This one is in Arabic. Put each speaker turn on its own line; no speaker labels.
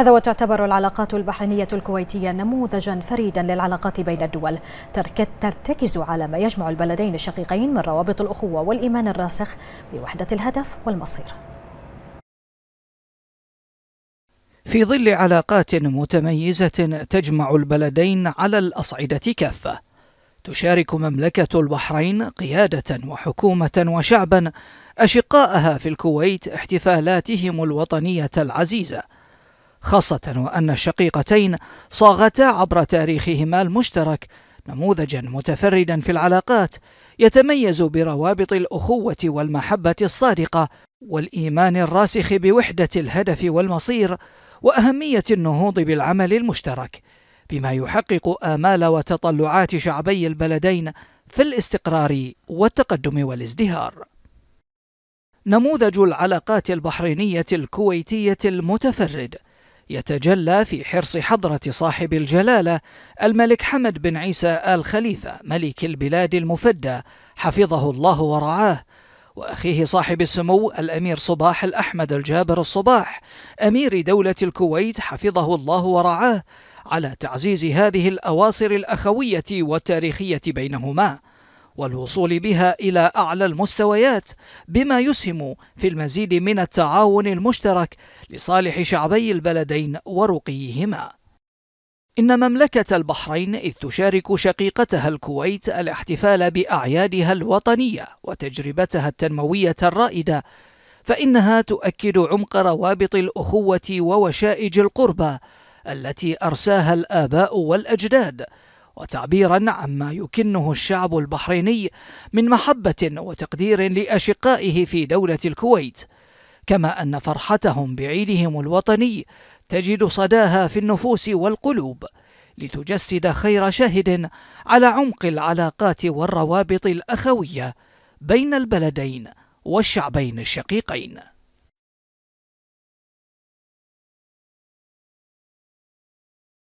هذا وتعتبر العلاقات البحرينية الكويتية نموذجا فريدا للعلاقات بين الدول ترتكز على ما يجمع البلدين الشقيقين من روابط الأخوة والإيمان الراسخ بوحدة الهدف والمصير في ظل علاقات متميزة تجمع البلدين على الأصعدة كافة تشارك مملكة البحرين قيادة وحكومة وشعبا أشقاءها في الكويت احتفالاتهم الوطنية العزيزة خاصة وأن الشقيقتين صاغتا عبر تاريخهما المشترك نموذجا متفردا في العلاقات يتميز بروابط الأخوة والمحبة الصادقة والإيمان الراسخ بوحدة الهدف والمصير وأهمية النهوض بالعمل المشترك بما يحقق آمال وتطلعات شعبي البلدين في الاستقرار والتقدم والازدهار نموذج العلاقات البحرينية الكويتية المتفرد يتجلى في حرص حضرة صاحب الجلالة الملك حمد بن عيسى آل خليفة ملك البلاد المفدى حفظه الله ورعاه وأخيه صاحب السمو الأمير صباح الأحمد الجابر الصباح أمير دولة الكويت حفظه الله ورعاه على تعزيز هذه الأواصر الأخوية والتاريخية بينهما والوصول بها إلى أعلى المستويات بما يسهم في المزيد من التعاون المشترك لصالح شعبي البلدين ورقيهما إن مملكة البحرين إذ تشارك شقيقتها الكويت الاحتفال بأعيادها الوطنية وتجربتها التنموية الرائدة فإنها تؤكد عمق روابط الأخوة ووشائج القربى التي أرساها الآباء والأجداد وتعبيرا عما يكنه الشعب البحريني من محبة وتقدير لأشقائه في دولة الكويت كما أن فرحتهم بعيدهم الوطني تجد صداها في النفوس والقلوب لتجسد خير شاهد على عمق العلاقات والروابط الأخوية بين البلدين والشعبين الشقيقين